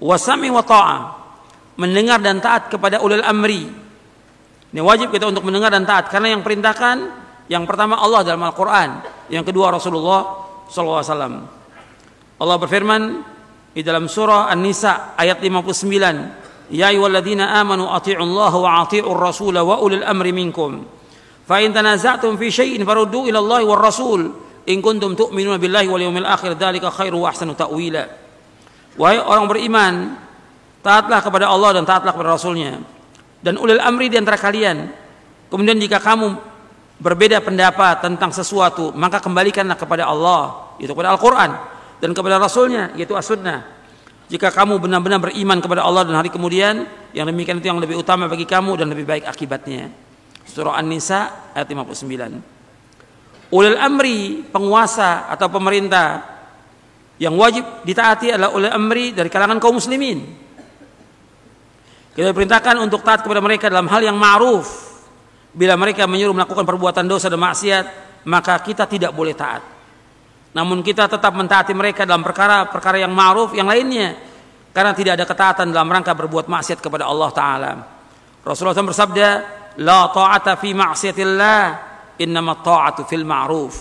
wasami wa mendengar dan taat kepada ulil amri ini wajib kita untuk mendengar dan taat karena yang perintahkan yang pertama Allah dalam Al-Quran yang kedua Rasulullah SAW Allah berfirman di dalam surah An-Nisa ayat 59 ya ayyuhalladzina amanu Allah wa atii'ur rasula wa ulil amri minkum fa in tanaza'tum fi syai'in faruddu ila Allah war rasul in kuntum tu'minuna billahi wal yawmil akhir dzalika khairu wa ahsanu ta'wila Wahai orang beriman, taatlah kepada Allah dan taatlah kepada Rasulnya. Dan ulil amri di antara kalian. Kemudian jika kamu berbeda pendapat tentang sesuatu, maka kembalikanlah kepada Allah, yaitu kepada Al-Quran. Dan kepada Rasulnya, yaitu As-Sunnah. Jika kamu benar-benar beriman kepada Allah dan hari kemudian, yang demikian itu yang lebih utama bagi kamu dan lebih baik akibatnya. Surah An-Nisa ayat 59. Ulil amri, penguasa atau pemerintah yang wajib ditaati adalah oleh amri dari kalangan kaum muslimin. Kita diperintahkan untuk taat kepada mereka dalam hal yang ma'ruf. Bila mereka menyuruh melakukan perbuatan dosa dan maksiat, maka kita tidak boleh taat. Namun kita tetap mentaati mereka dalam perkara-perkara yang ma'ruf yang lainnya. Karena tidak ada ketaatan dalam rangka berbuat maksiat kepada Allah Ta'ala. Rasulullah SAW bersabda, La ta'ata fi ma'asyatillah, innama ta'atu fil ma'ruf.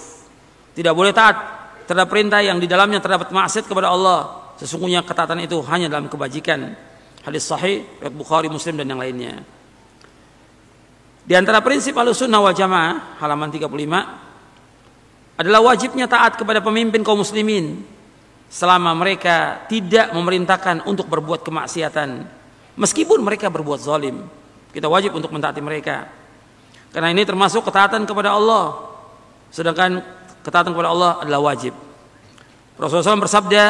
Tidak boleh taat terhadap perintah yang di dalamnya terdapat maksiat kepada Allah. Sesungguhnya ketaatan itu hanya dalam kebajikan. Hadis sahih riwayat Bukhari, Muslim dan yang lainnya. Di antara prinsip Ahlussunnah wal Jamaah halaman 35 adalah wajibnya taat kepada pemimpin kaum muslimin selama mereka tidak memerintahkan untuk berbuat kemaksiatan meskipun mereka berbuat zalim. Kita wajib untuk mentaati mereka. Karena ini termasuk ketaatan kepada Allah. Sedangkan ketaatan kepada Allah adalah wajib. Rasulullah SAW bersabda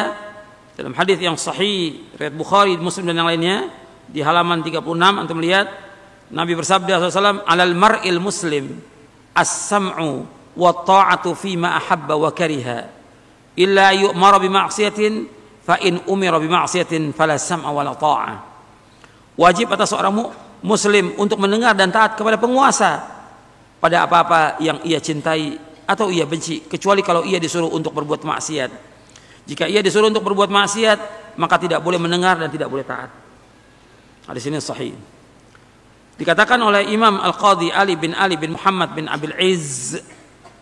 dalam hadis yang sahih riwayat Bukhari, Muslim dan yang lainnya di halaman 36 antum lihat Nabi bersabda SAW alal mar'il muslim as-sam'u wa ta'atu fi ma ahabba wa kariha illa yu'mara bi ma'siyatin fa in umira bi ma'siyatin fala sam'a wa la ta'a wajib atas seorang muslim untuk mendengar dan taat kepada penguasa pada apa-apa yang ia cintai atau ia benci kecuali kalau ia disuruh untuk berbuat maksiat jika ia disuruh untuk berbuat maksiat maka tidak boleh mendengar dan tidak boleh taat hadis ini sahih dikatakan oleh Imam al Qadi Ali bin Ali bin Muhammad bin Abil Izz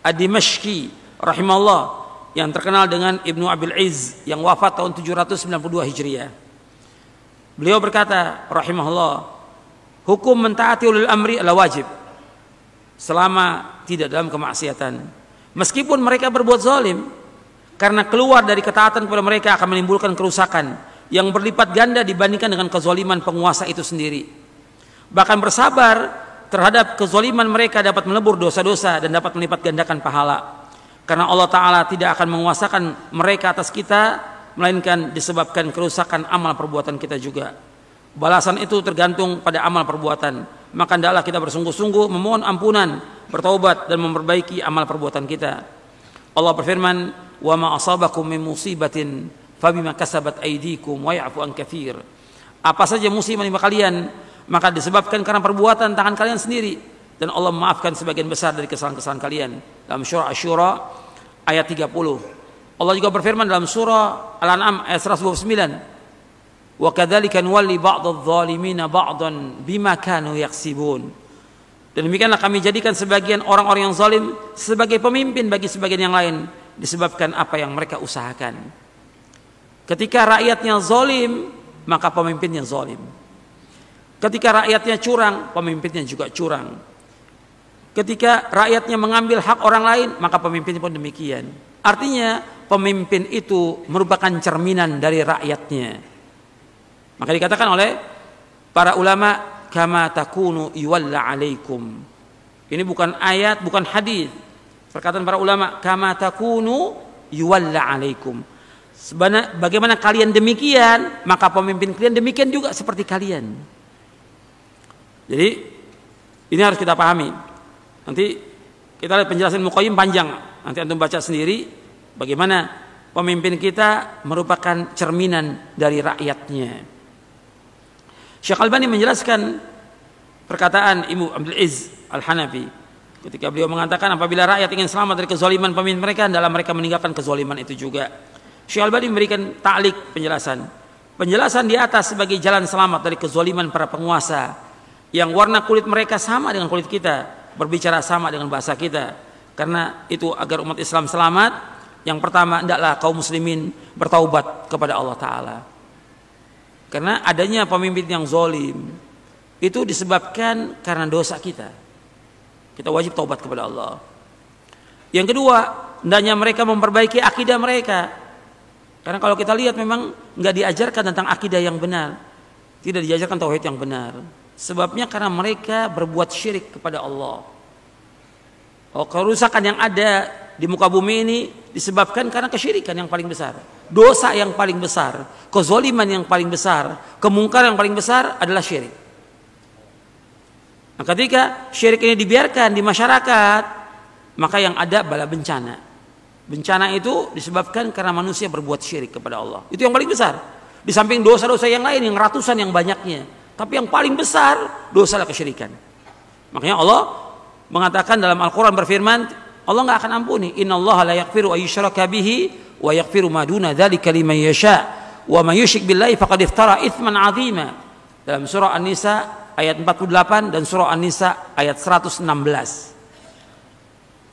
Ad-Dimashqi rahimahullah yang terkenal dengan Ibnu Abil Izz yang wafat tahun 792 Hijriah beliau berkata rahimahullah hukum mentaati ulil amri adalah wajib selama tidak dalam kemaksiatan. Meskipun mereka berbuat zalim, karena keluar dari ketaatan kepada mereka akan menimbulkan kerusakan yang berlipat ganda dibandingkan dengan kezaliman penguasa itu sendiri. Bahkan bersabar terhadap kezaliman mereka dapat melebur dosa-dosa dan dapat melipat gandakan pahala. Karena Allah Ta'ala tidak akan menguasakan mereka atas kita, melainkan disebabkan kerusakan amal perbuatan kita juga. Balasan itu tergantung pada amal perbuatan maka hendaklah kita bersungguh-sungguh memohon ampunan, bertaubat dan memperbaiki amal perbuatan kita. Allah berfirman, "Wa ma asabakum min musibatin fabima kasabat aydikum wa ya'fu an katsir." Apa saja musibah menimpa kalian, maka disebabkan karena perbuatan tangan kalian sendiri dan Allah memaafkan sebagian besar dari kesalahan-kesalahan kalian. Dalam surah Asy-Syura ayat 30. Allah juga berfirman dalam surah Al-An'am ayat 129, وكذلك نولي بعض الظالمين بعضا بما كانوا يكسبون dan demikianlah kami jadikan sebagian orang-orang yang zalim sebagai pemimpin bagi sebagian yang lain disebabkan apa yang mereka usahakan ketika rakyatnya zalim maka pemimpinnya zalim ketika rakyatnya curang pemimpinnya juga curang ketika rakyatnya mengambil hak orang lain maka pemimpinnya pun demikian artinya pemimpin itu merupakan cerminan dari rakyatnya maka dikatakan oleh para ulama kama takunu yuwalla alaikum. Ini bukan ayat, bukan hadis. Perkataan para ulama kama takunu yuwalla alaikum. Bagaimana kalian demikian, maka pemimpin kalian demikian juga seperti kalian. Jadi ini harus kita pahami. Nanti kita lihat penjelasan Muqayyim panjang. Nanti antum baca sendiri bagaimana pemimpin kita merupakan cerminan dari rakyatnya. Syekh Albani menjelaskan perkataan Ibu Abdul Aziz Al-Hanafi ketika beliau mengatakan apabila rakyat ingin selamat dari kezaliman pemimpin mereka dalam mereka meninggalkan kezaliman itu juga. Syekh Albani memberikan taklik penjelasan. Penjelasan di atas sebagai jalan selamat dari kezaliman para penguasa yang warna kulit mereka sama dengan kulit kita, berbicara sama dengan bahasa kita. Karena itu agar umat Islam selamat, yang pertama hendaklah kaum muslimin bertaubat kepada Allah taala. Karena adanya pemimpin yang zolim itu disebabkan karena dosa kita. Kita wajib taubat kepada Allah. Yang kedua, hendaknya mereka memperbaiki akidah mereka. Karena kalau kita lihat memang nggak diajarkan tentang akidah yang benar, tidak diajarkan tauhid yang benar. Sebabnya karena mereka berbuat syirik kepada Allah. Oh, kerusakan yang ada di muka bumi ini disebabkan karena kesyirikan yang paling besar, dosa yang paling besar, kezoliman yang paling besar, kemungkaran yang paling besar adalah syirik. Nah, ketika syirik ini dibiarkan di masyarakat, maka yang ada bala bencana. Bencana itu disebabkan karena manusia berbuat syirik kepada Allah. Itu yang paling besar. Di samping dosa-dosa yang lain yang ratusan yang banyaknya, tapi yang paling besar dosa adalah kesyirikan. Makanya Allah mengatakan dalam Al-Qur'an berfirman, Allah nggak akan ampuni. Inna Allah la yakfiru ayyushraka bihi wa yakfiru maduna dhalika liman yasha wa man yushrik billahi faqad iftara ithman 'azima. Dalam surah An-Nisa ayat 48 dan surah An-Nisa ayat 116.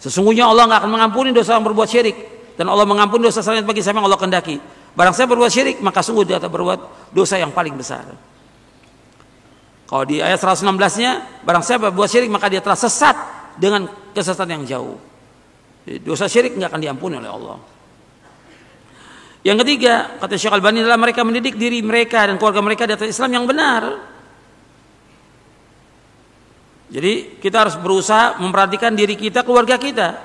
Sesungguhnya Allah nggak akan mengampuni dosa yang berbuat syirik dan Allah mengampuni dosa selain bagi siapa yang Allah kendaki. Barang saya berbuat syirik maka sungguh dia berbuat dosa yang paling besar. Kalau di ayat 116-nya barang saya berbuat syirik maka dia telah sesat dengan kesesatan yang jauh. Dosa syirik nggak akan diampuni oleh Allah. Yang ketiga, kata Syekh Al-Bani adalah mereka mendidik diri mereka dan keluarga mereka di atas Islam yang benar. Jadi kita harus berusaha memperhatikan diri kita, keluarga kita.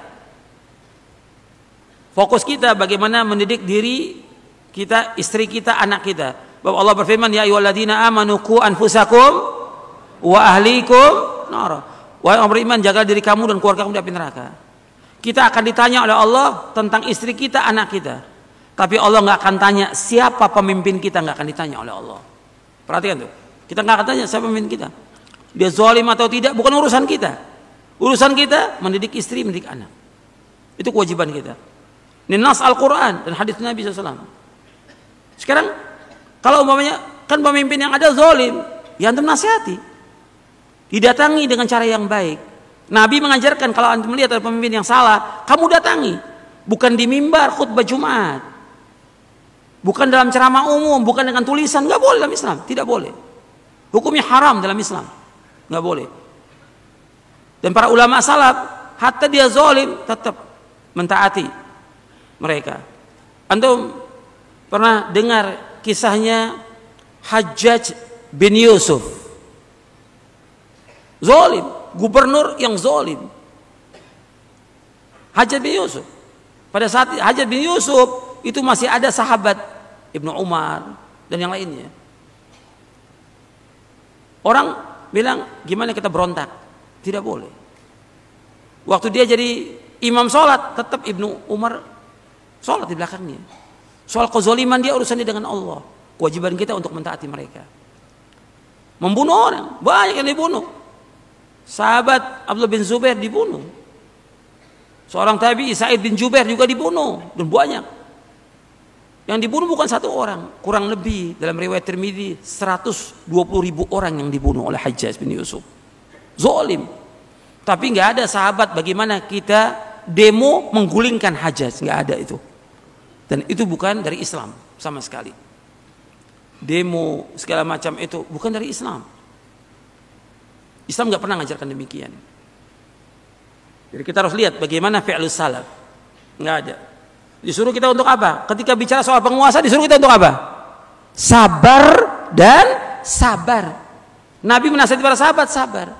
Fokus kita bagaimana mendidik diri kita, istri kita, anak kita. Bahwa Allah berfirman, "Ya ayyuhalladzina amanu anfusakum wa ahlikum nar." Wahai orang beriman, jaga diri kamu dan keluarga kamu di api neraka. Kita akan ditanya oleh Allah tentang istri kita, anak kita. Tapi Allah nggak akan tanya siapa pemimpin kita nggak akan ditanya oleh Allah. Perhatikan tuh, kita nggak akan tanya siapa pemimpin kita. Dia zalim atau tidak bukan urusan kita. Urusan kita mendidik istri, mendidik anak. Itu kewajiban kita. Ini nas Al-Quran dan hadis Nabi SAW. Sekarang kalau umpamanya kan pemimpin yang ada zalim, yang antum nasihati. Didatangi dengan cara yang baik Nabi mengajarkan kalau anda melihat ada pemimpin yang salah, kamu datangi. Bukan di mimbar khutbah Jumat. Bukan dalam ceramah umum, bukan dengan tulisan, nggak boleh dalam Islam, tidak boleh. Hukumnya haram dalam Islam, nggak boleh. Dan para ulama salaf, hatta dia zolim, tetap mentaati mereka. Anda pernah dengar kisahnya Hajjaj bin Yusuf? Zolim, gubernur yang zolim. Hajar bin Yusuf. Pada saat Hajar bin Yusuf itu masih ada sahabat Ibnu Umar dan yang lainnya. Orang bilang gimana kita berontak? Tidak boleh. Waktu dia jadi imam sholat tetap Ibnu Umar sholat di belakangnya. Soal kezoliman dia urusannya dengan Allah. Kewajiban kita untuk mentaati mereka. Membunuh orang, banyak yang dibunuh. Sahabat Abdullah bin Zubair dibunuh. Seorang tabi Sa'id bin Zubair juga dibunuh dan banyak. Yang dibunuh bukan satu orang, kurang lebih dalam riwayat Tirmidzi 120 ribu orang yang dibunuh oleh Hajjaj bin Yusuf. Zolim. Tapi nggak ada sahabat bagaimana kita demo menggulingkan Hajjaj nggak ada itu. Dan itu bukan dari Islam sama sekali. Demo segala macam itu bukan dari Islam. Islam nggak pernah ngajarkan demikian. Jadi kita harus lihat bagaimana fi'lus salaf. Nggak ada. Disuruh kita untuk apa? Ketika bicara soal penguasa disuruh kita untuk apa? Sabar dan sabar. Nabi menasihati para sahabat sabar.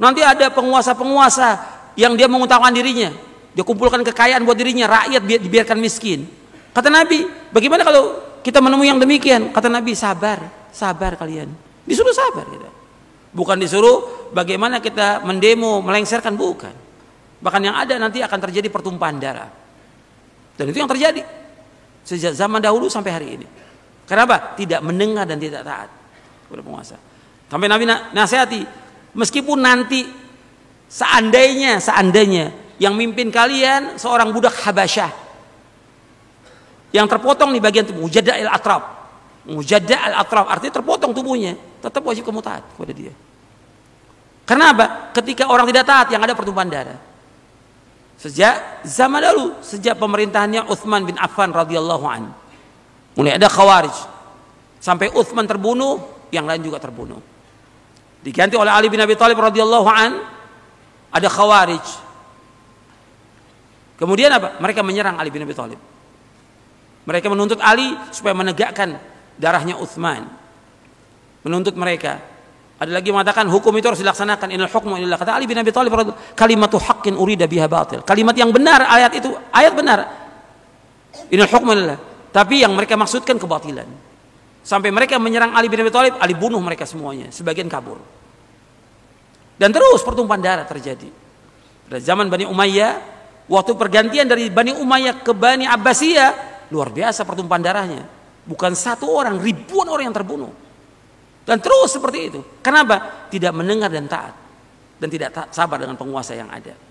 Nanti ada penguasa-penguasa yang dia mengutamakan dirinya. Dia kumpulkan kekayaan buat dirinya, rakyat dibiarkan miskin. Kata Nabi, bagaimana kalau kita menemui yang demikian? Kata Nabi, sabar, sabar kalian. Disuruh sabar. Gitu. Bukan disuruh bagaimana kita mendemo, melengsarkan bukan. Bahkan yang ada nanti akan terjadi pertumpahan darah. Dan itu yang terjadi sejak zaman dahulu sampai hari ini. Kenapa? Tidak mendengar dan tidak taat kepada penguasa. Sampai Nabi nasihati, meskipun nanti seandainya seandainya yang mimpin kalian seorang budak Habasyah yang terpotong di bagian tubuh Mujadda al-Atrab. Mujadda al-Atrab artinya terpotong tubuhnya tetap wajib kamu taat kepada dia. Karena apa? Ketika orang tidak taat yang ada pertumpahan darah. Sejak zaman dahulu, sejak pemerintahannya Uthman bin Affan radhiyallahu an. Mulai ada Khawarij. Sampai Uthman terbunuh, yang lain juga terbunuh. Diganti oleh Ali bin Abi Thalib radhiyallahu an, ada Khawarij. Kemudian apa? Mereka menyerang Ali bin Abi Thalib. Mereka menuntut Ali supaya menegakkan darahnya Uthman menuntut mereka. Ada lagi mengatakan hukum itu harus dilaksanakan. Inal hukmu Inilah Kata Ali bin Abi Thalib kalimatu hakin urida biha batal. Kalimat yang benar ayat itu, ayat benar. Inal hukmu inilah. Tapi yang mereka maksudkan kebatilan. Sampai mereka menyerang Ali bin Abi Thalib, Ali bunuh mereka semuanya, sebagian kabur. Dan terus pertumpahan darah terjadi. Pada zaman Bani Umayyah, waktu pergantian dari Bani Umayyah ke Bani Abbasiyah, luar biasa pertumpahan darahnya. Bukan satu orang, ribuan orang yang terbunuh. Dan terus seperti itu. Kenapa? Tidak mendengar dan taat. Dan tidak sabar dengan penguasa yang ada.